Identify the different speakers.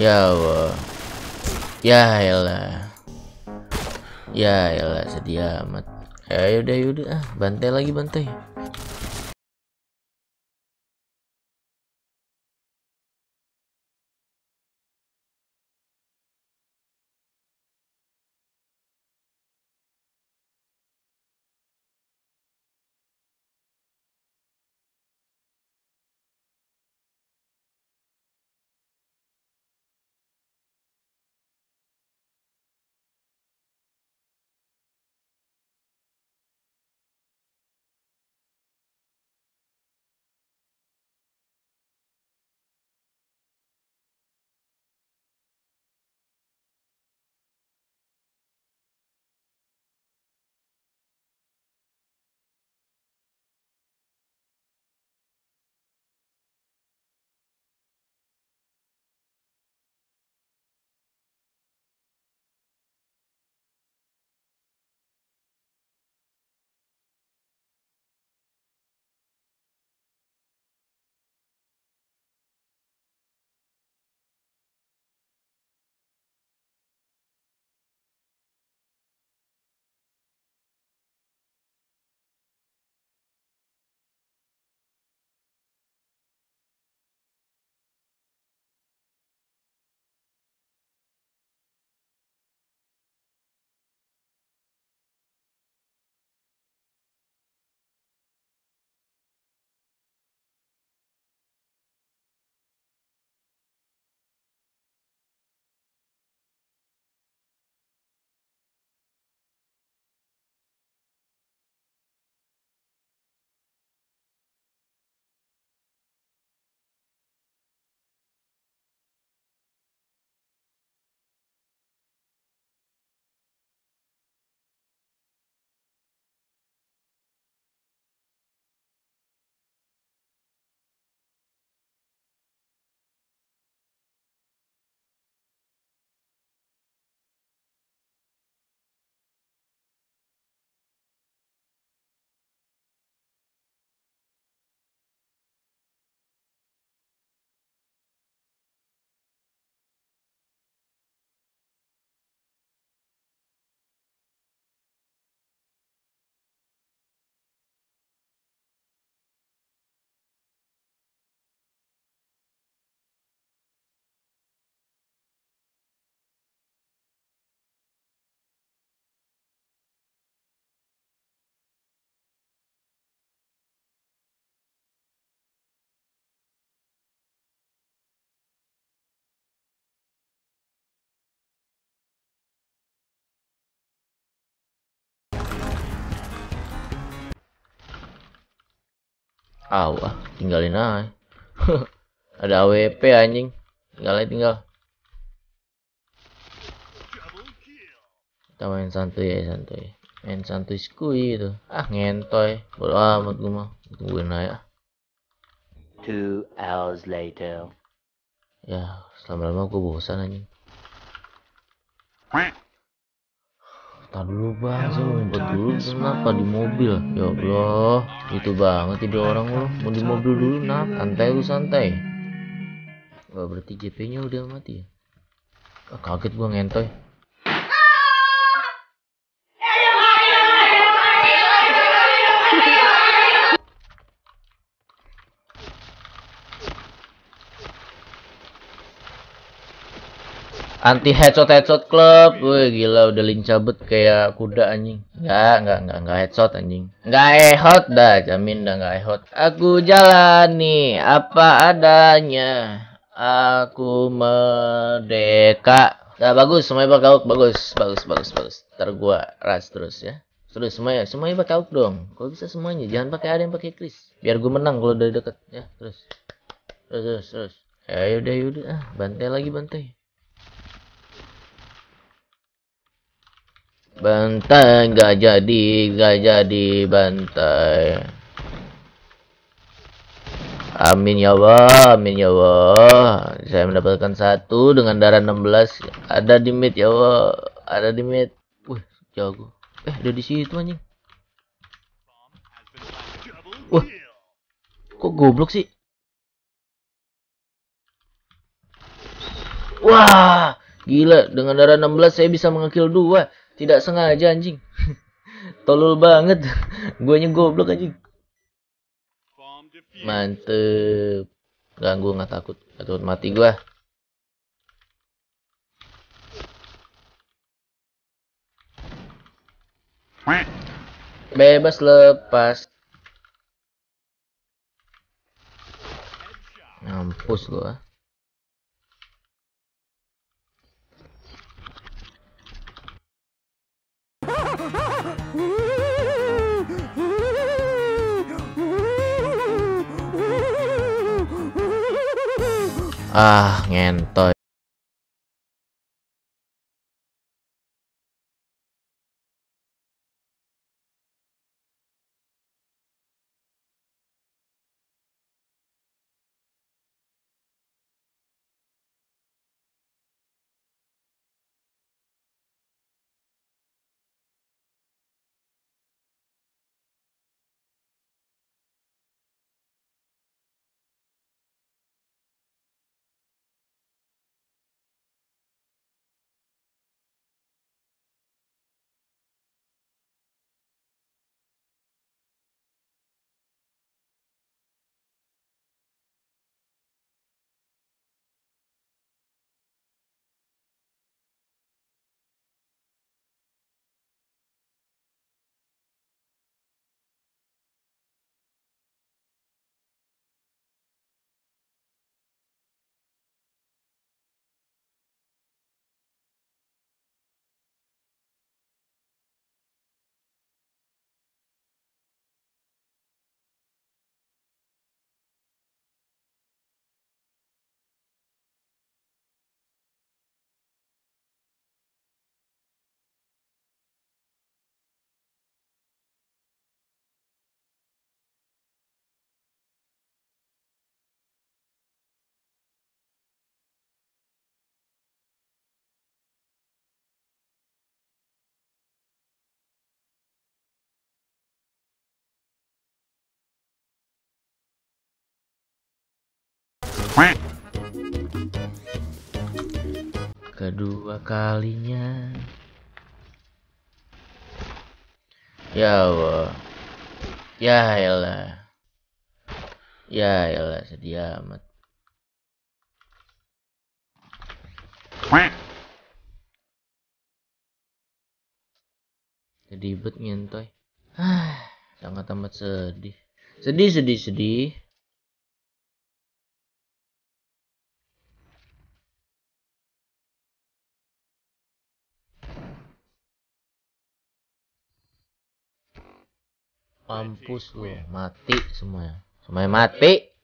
Speaker 1: Ya Allah. Ya elah. Ya elah sedih amat. Ya yaudah yaudah ah, bantai lagi bantai. aw tinggalin aja ada AWP anjing tinggal tinggal kita main santuy ya santuy main santuy skui gitu ah ngentoy bodo amat gue mah tungguin two hours later ya selama lama gue bosan anjing Tak dulu bang, mau dulu kenapa di mobil? Ya Allah, itu banget ya, orang lo Mau di mobil dulu nah, santai lu santai. Wah berarti JP-nya udah mati ya? Ah, kaget gua ngentoy. anti headshot headshot club woi gila udah lincabet kayak kuda anjing nggak nggak nggak nggak headshot anjing nggak ehot dah jamin dah nggak ehot aku jalani apa adanya aku merdeka nah bagus semuanya berkauk bagus bagus bagus bagus ntar gua ras terus ya terus semuanya semuanya pakai dong kalau bisa semuanya jangan pakai ada yang pakai Chris biar gua menang kalau dari deket ya terus terus terus, terus. ya yaudah yaudah ah bantai lagi bantai Bantai gak jadi, gak jadi bantai. Amin ya Allah, amin ya Allah. Saya mendapatkan satu dengan darah 16. Ada di mid ya Allah, ada di mid. Wih, jago. Eh, ada di situ anjing. Wah. Kok goblok sih? Wah, gila dengan darah 16 saya bisa mengekill dua. Tidak sengaja anjing. Tolol banget. Guanya goblok anjing. Mantep. Ganggu nggak takut. atau mati gua. Bebas lepas. Ngampus gua.
Speaker 2: à ngàn tôi
Speaker 1: kedua kalinya ya Allah ya elah ya elah sedih amat sedih bet ngintoy ah sangat amat sedih
Speaker 2: sedih sedih sedih mampus lu mati semuanya semuanya mati